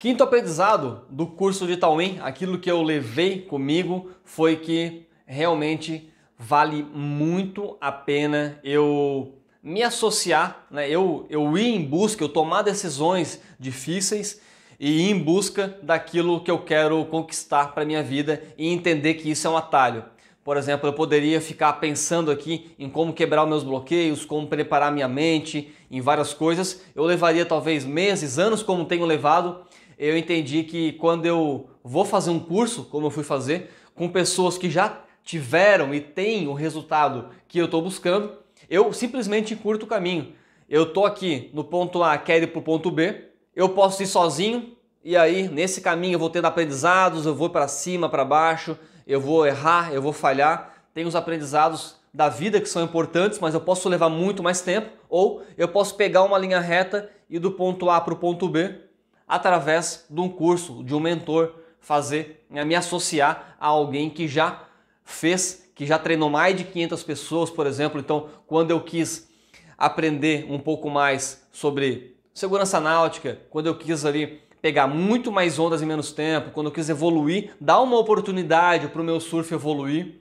Quinto aprendizado do curso de Tauim, aquilo que eu levei comigo foi que realmente vale muito a pena eu me associar, né? eu, eu ir em busca, eu tomar decisões difíceis e ir em busca daquilo que eu quero conquistar para minha vida e entender que isso é um atalho. Por exemplo, eu poderia ficar pensando aqui em como quebrar meus bloqueios, como preparar minha mente, em várias coisas. Eu levaria talvez meses, anos, como tenho levado, eu entendi que quando eu vou fazer um curso, como eu fui fazer, com pessoas que já tiveram e têm o resultado que eu estou buscando, eu simplesmente curto o caminho. Eu estou aqui no ponto A, quero ir para o ponto B, eu posso ir sozinho, e aí nesse caminho eu vou tendo aprendizados, eu vou para cima, para baixo, eu vou errar, eu vou falhar. Tem os aprendizados da vida que são importantes, mas eu posso levar muito mais tempo, ou eu posso pegar uma linha reta e do ponto A para o ponto B através de um curso, de um mentor, fazer, né, me associar a alguém que já fez, que já treinou mais de 500 pessoas, por exemplo. Então, quando eu quis aprender um pouco mais sobre segurança náutica, quando eu quis ali pegar muito mais ondas em menos tempo, quando eu quis evoluir, dar uma oportunidade para o meu surf evoluir,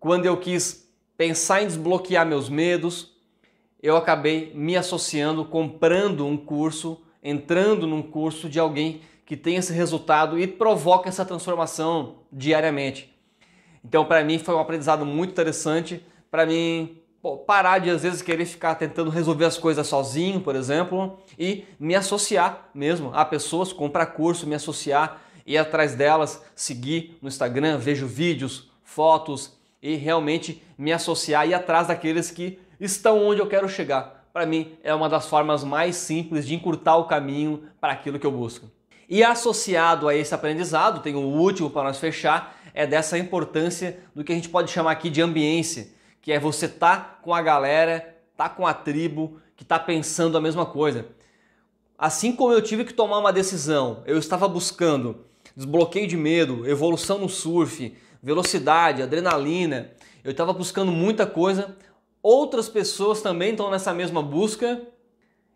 quando eu quis pensar em desbloquear meus medos, eu acabei me associando, comprando um curso entrando num curso de alguém que tem esse resultado e provoca essa transformação diariamente. Então, para mim, foi um aprendizado muito interessante. Para mim, pô, parar de às vezes querer ficar tentando resolver as coisas sozinho, por exemplo, e me associar mesmo a pessoas, comprar curso, me associar, ir atrás delas, seguir no Instagram, vejo vídeos, fotos e realmente me associar e atrás daqueles que estão onde eu quero chegar para mim é uma das formas mais simples de encurtar o caminho para aquilo que eu busco. E associado a esse aprendizado, tem o último para nós fechar, é dessa importância do que a gente pode chamar aqui de ambiência, que é você estar tá com a galera, tá com a tribo que está pensando a mesma coisa. Assim como eu tive que tomar uma decisão, eu estava buscando desbloqueio de medo, evolução no surf, velocidade, adrenalina, eu estava buscando muita coisa, outras pessoas também estão nessa mesma busca.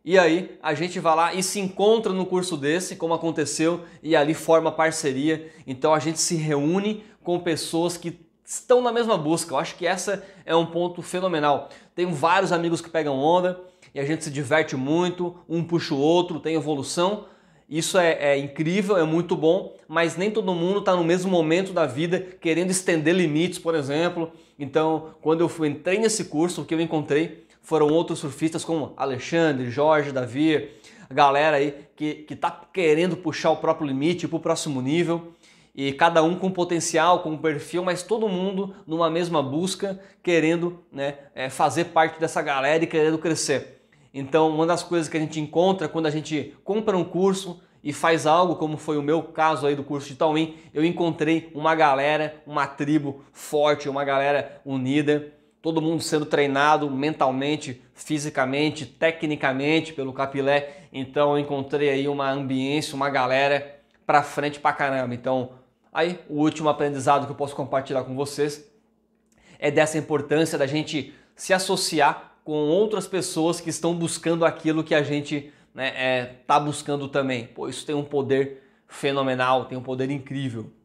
E aí a gente vai lá e se encontra no curso desse, como aconteceu, e ali forma parceria. Então a gente se reúne com pessoas que estão na mesma busca. Eu acho que essa é um ponto fenomenal. Tenho vários amigos que pegam onda e a gente se diverte muito, um puxa o outro, tem evolução, isso é, é, incrível, é muito bom, mas nem todo mundo está no mesmo momento da vida querendo estender limites, por exemplo. Então, quando eu fui, entrei nesse curso, o que eu encontrei foram outros surfistas como Alexandre, Jorge, Davi, a galera aí que está querendo puxar o próprio limite para o próximo nível. E cada um com potencial, com um perfil, mas todo mundo numa mesma busca, querendo né, é, fazer parte dessa galera e querendo crescer. Então, uma das coisas que a gente encontra quando a gente compra um curso e faz algo, como foi o meu caso aí do curso de Tauin, eu encontrei uma galera, uma tribo forte, uma galera unida, todo mundo sendo treinado mentalmente, fisicamente, tecnicamente pelo Capilé. Então, eu encontrei aí uma ambiência, uma galera pra frente pra caramba. Então, aí o último aprendizado que eu posso compartilhar com vocês é dessa importância da gente se associar com outras pessoas que estão buscando aquilo que a gente né, é, tá buscando também. Pô, isso tem um poder fenomenal, tem um poder incrível.